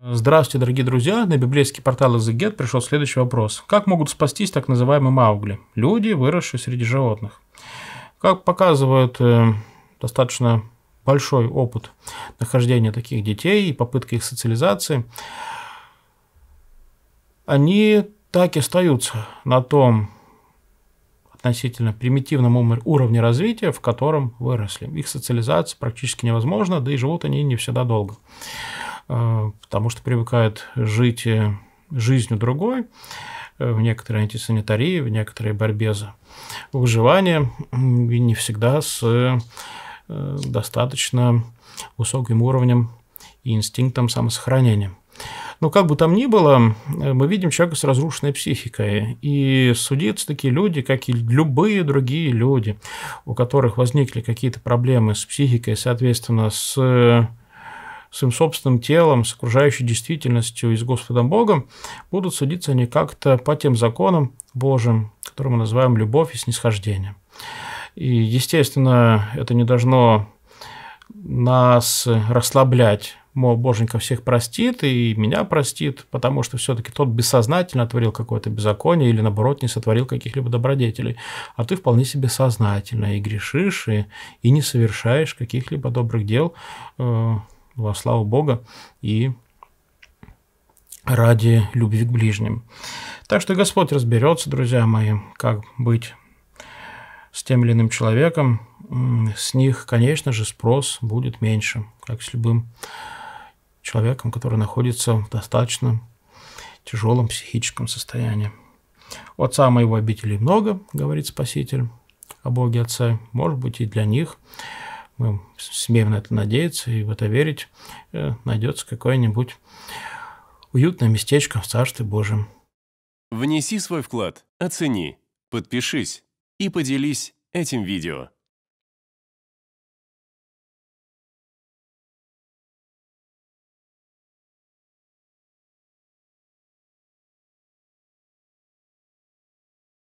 Здравствуйте, дорогие друзья! На библейский портал EasyGet пришел следующий вопрос. Как могут спастись так называемые маугли, люди, выросшие среди животных? Как показывает э, достаточно большой опыт нахождения таких детей и попытка их социализации, они так и остаются на том относительно примитивном уровне развития, в котором выросли. Их социализация практически невозможна, да и живут они не всегда долго. Э, потому что привыкают жить э, жизнью другой, э, в некоторой антисанитарии, в некоторой борьбе за выживание, и не всегда с достаточно высоким уровнем и инстинктом самосохранения. Но как бы там ни было, мы видим человека с разрушенной психикой. И судятся такие люди, как и любые другие люди, у которых возникли какие-то проблемы с психикой, соответственно, с своим собственным телом, с окружающей действительностью и с Господом Богом, будут судиться они как-то по тем законам Божьим, которые мы называем любовь и снисхождение. И, естественно, это не должно нас расслаблять, мол, Боженька всех простит и меня простит, потому что все-таки тот бессознательно творил какое-то беззаконие или, наоборот, не сотворил каких-либо добродетелей, а ты вполне себе сознательно и грешишь, и, и не совершаешь каких-либо добрых дел, э, во славу Бога и ради любви к ближним. Так что Господь разберется, друзья мои, как быть с тем или иным человеком. С них, конечно же, спрос будет меньше, как с любым человеком, который находится в достаточно тяжелом психическом состоянии. У отца моего обителей много, говорит Спаситель, о Боге Отце, может быть, и для них – мы смеем на это надеяться и в это верить, э, найдется какое-нибудь уютное местечко в Царстве Божьем. Внеси свой вклад, оцени, подпишись и поделись этим видео.